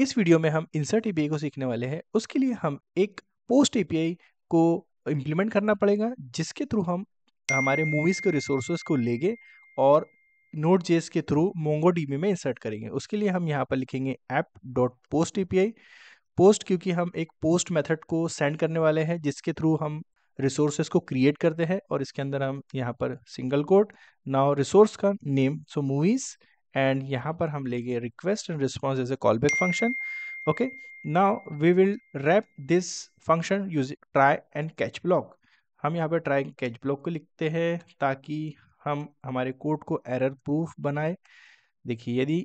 इस वीडियो में हम इंसर्ट ए को सीखने वाले हैं उसके लिए हम एक पोस्ट ए को इम्प्लीमेंट करना पड़ेगा जिसके थ्रू हम हमारे मूवीज़ के रिसोर्सेज को लेंगे और नोट जेस के थ्रू मोंगो डीबी में इंसर्ट करेंगे उसके लिए हम यहाँ पर लिखेंगे app dot post a post क्योंकि हम एक पोस्ट मेथड को सेंड करने वाले हैं जिसके थ्रू हम रिसोर्सेज को क्रिएट करते हैं और इसके अंदर हम यहाँ पर सिंगल कोड नाउ रिसोर्स का नेम सो मूवीज़ एंड यहाँ पर हम लेंगे request and response as a call back function okay now we will wrap this function use try and catch block हम यहाँ पर ट्राई कैच ब्लॉक को लिखते हैं ताकि हम हमारे कोड को एरर प्रूफ बनाए देखिए यदि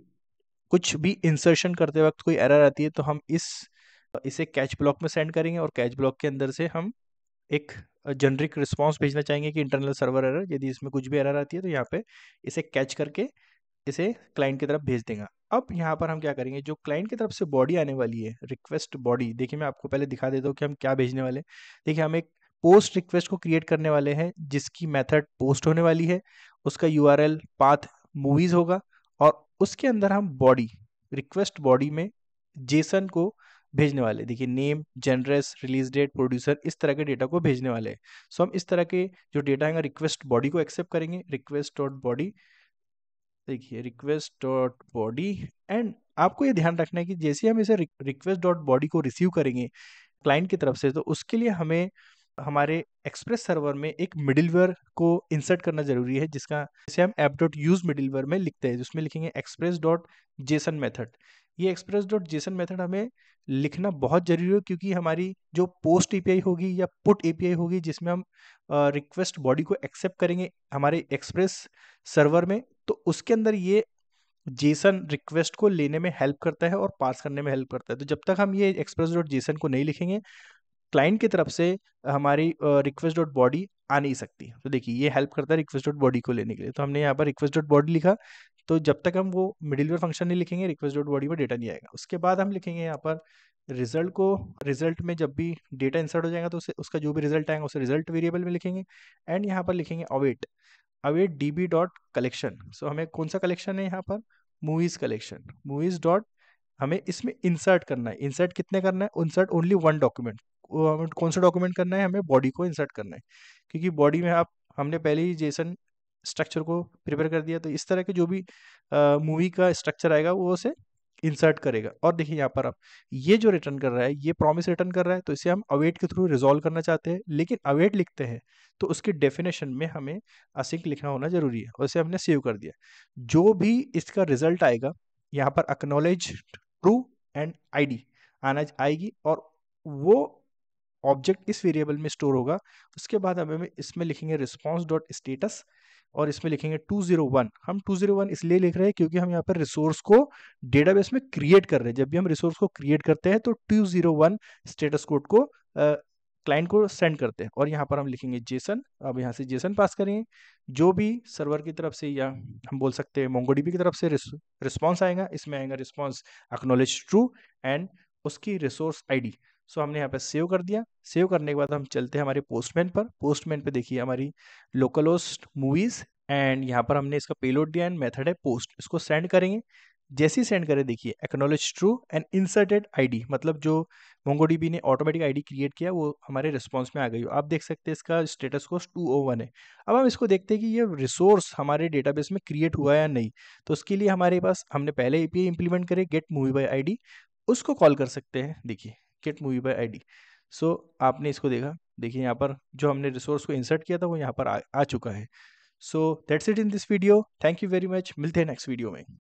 कुछ भी इंसर्शन करते वक्त कोई एरर आती है तो हम इस इसे कैच ब्लॉक में सेंड करेंगे और कैच ब्लॉक के अंदर से हम एक जनरिक रिस्पॉन्स भेजना चाहेंगे कि इंटरनल सर्वर एरर यदि इसमें कुछ भी एरर आती है तो यहाँ पे इसे कैच करके इसे क्लाइंट की तरफ भेज देगा अब यहाँ पर हम क्या करेंगे जो क्लाइंट की तरफ से बॉडी आने वाली है रिक्वेस्ट बॉडी देखिए मैं आपको पहले दिखा देता हूँ कि हम क्या भेजने वाले देखिए हम एक पोस्ट रिक्वेस्ट को क्रिएट करने वाले हैं जिसकी मेथड पोस्ट होने वाली है उसका यू पाथ मूवीज़ होगा और उसके अंदर हम बॉडी रिक्वेस्ट बॉडी में जेसन को भेजने वाले देखिए name genres release date producer इस तरह के डेटा को भेजने वाले हैं सो हम इस तरह के जो डेटा है रिक्वेस्ट बॉडी को एक्सेप्ट करेंगे रिक्वेस्ट डॉट बॉडी देखिए रिक्वेस्ट डॉट बॉडी एंड आपको ये ध्यान रखना है कि जैसे हम इसे रिक्वेस्ट डॉट बॉडी को रिसीव करेंगे क्लाइंट की तरफ से तो उसके लिए हमें हमारे एक्सप्रेस सर्वर में एक मिडिलवेयर को इंसर्ट करना जरूरी है जिसका जैसे हम ऐप डॉट यूज मिडिलवेयर में लिखते हैं जिसमें लिखेंगे एक्सप्रेस डॉट जेसन मेथड ये एक्सप्रेस डॉट जेसन मेथड हमें लिखना बहुत जरूरी है क्योंकि हमारी जो पोस्ट एपीआई होगी या पुट एपीआई होगी जिसमें हम रिक्वेस्ट बॉडी को एक्सेप्ट करेंगे हमारे एक्सप्रेस सर्वर में तो उसके अंदर ये जेसन रिक्वेस्ट को लेने में हेल्प करता है और पास करने में हेल्प करता है तो जब तक हम ये एक्सप्रेस डॉट जेसन को नहीं लिखेंगे क्लाइंट की तरफ से हमारी रिक्वेस्ट डॉट बॉडी आ नहीं सकती तो देखिए ये हेल्प करता है रिक्वेस्ट डॉट बॉडी को लेने के लिए तो हमने यहाँ पर रिक्वेस्ट डॉट बॉडी लिखा तो जब तक हम वो मिडिलवेयर फंक्शन नहीं लिखेंगे रिक्वेस्ट डॉट बॉडी पर डेटा नहीं आएगा उसके बाद हम लिखेंगे यहाँ पर रिजल्ट को रिजल्ट में जब भी डेटा इंसर्ट हो जाएगा तो उसे उसका जो भी रिजल्ट आएगा उसे रिजल्ट वेरिएबल में लिखेंगे एंड यहाँ पर लिखेंगे await away D B dot collection so हमें कौन सा कलेक्शन है यहाँ पर मूवीज़ कलेक्शन मूवीज़ डॉट हमें इसमें इंसर्ट करना है इंसर्ट कितने करना है इंसर्ट ओनली वन डॉक्यूमेंट कौन सा डॉक्यूमेंट करना है हमें बॉडी को इंसर्ट करना है क्योंकि बॉडी में आप हमने पहले ही जेसन स्ट्रक्चर को प्रिपेयर कर दिया तो इस तरह के जो भी मूवी का स्ट्रक्चर आएगा वो उसे इंसर्ट करेगा और देखिए यहाँ पर आप ये जो रिटर्न कर रहा है ये प्रॉमिस रिटर्न कर रहा है तो इसे हम अवेट के थ्रू रिजोल्व करना चाहते हैं लेकिन अवेट लिखते हैं तो उसके डेफिनेशन में हमें असिंक लिखना होना जरूरी है और इसे हमने सेव कर दिया जो भी इसका रिजल्ट आएगा यहाँ पर अक्नोलेज ट्रू एंड आई आना आएगी और वो ऑब्जेक्ट इस वेरिएबल में स्टोर होगा उसके बाद हमें इसमें लिखेंगे रिस्पॉन्स डॉट स्टेटस और इसमें लिखेंगे 201 हम 201 इसलिए लिख रहे हैं क्योंकि हम यहाँ पर रिसोर्स को डेटाबेस में क्रिएट कर रहे हैं जब भी हम रिसोर्स को क्रिएट करते हैं तो 201 स्टेटस कोड को क्लाइंट को सेंड करते हैं और यहाँ पर हम लिखेंगे जेसन अब यहाँ से जेसन पास करेंगे जो भी सर्वर की तरफ से या हम बोल सकते हैं मोंगोडीबी की तरफ से रिस्पॉन्स आएगा इसमें आएगा रिस्पॉन्स एक्नोलेज ट्रू एंड उसकी रिसोर्स आई सो हमने यहाँ पे सेव कर दिया सेव करने के बाद हम चलते हैं हमारे पोस्टमैन पर पोस्टमैन पे देखिए हमारी लोकल होस्ट मूवीज़ एंड यहाँ पर हमने इसका पेलोड दिया एंड मेथड है पोस्ट इसको सेंड करेंगे जैसे ही सेंड करें देखिए acknowledge true and inserted ID मतलब जो मोंगोडीबी ने ऑटोमेटिक आईडी क्रिएट किया वो हमारे रिस्पॉन्स में आ गई हो आप देख सकते हैं इसका status code two O one है अब हम इसको देखते हैं कि ये रिसोर्स हमारे डेटाबेस में क्रिएट हुआ है या नहीं तो उसके लिए हमारे पास हमने पहले ए पी इम्प्लीमेंट करे गेट मूवी बाई आई उसको कॉल कर सकते हैं देखिए get movie by ID so आपने इसको देखा देखिए यहाँ पर जो हमने रिसोर्स को इंसर्ट किया था वो यहाँ पर आ, आ चुका है so that's it in this video thank you very much मिलते हैं नेक्स्ट वीडियो में